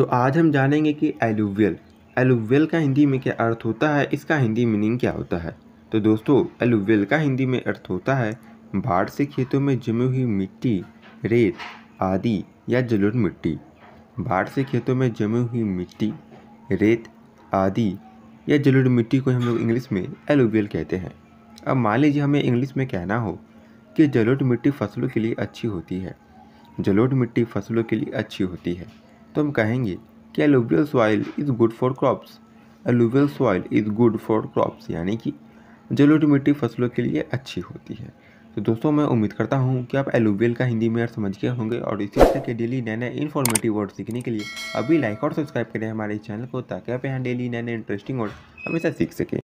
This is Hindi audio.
तो आज हम जानेंगे कि एलुवियल एलुवियल का हिंदी में क्या अर्थ होता है इसका हिंदी मीनिंग क्या होता है तो दोस्तों एलुवियल का हिंदी में अर्थ होता है बाढ़ से खेतों में जमी हुई मिट्टी रेत आदि या जलोढ़ मिट्टी बाढ़ से खेतों में जमी हुई मिट्टी रेत आदि या जलोढ़ मिट्टी को हम लोग इंग्लिश में एलोवियल कहते हैं अब मान लीजिए हमें इंग्लिश में कहना हो कि जलोढ़ मिट्टी फसलों के लिए अच्छी होती है जलोढ़ मिट्टी फसलों के लिए अच्छी होती है तो हम कहेंगे कि alluvial soil is good for crops alluvial soil is good for crops यानी कि जलोटी मिट्टी फसलों के लिए अच्छी होती है तो दोस्तों मैं उम्मीद करता हूँ कि आप एलोवियल का हिंदी में अर्थ समझ गए होंगे और इसी तरह के डेली नए नए इन्फॉर्मेटिव वर्ड सीखने के लिए अभी लाइक और सब्सक्राइब करें हमारे चैनल को ताकि आप यहाँ डेली नए नए इंटरेस्टिंग वर्ड हमेशा सीख सकें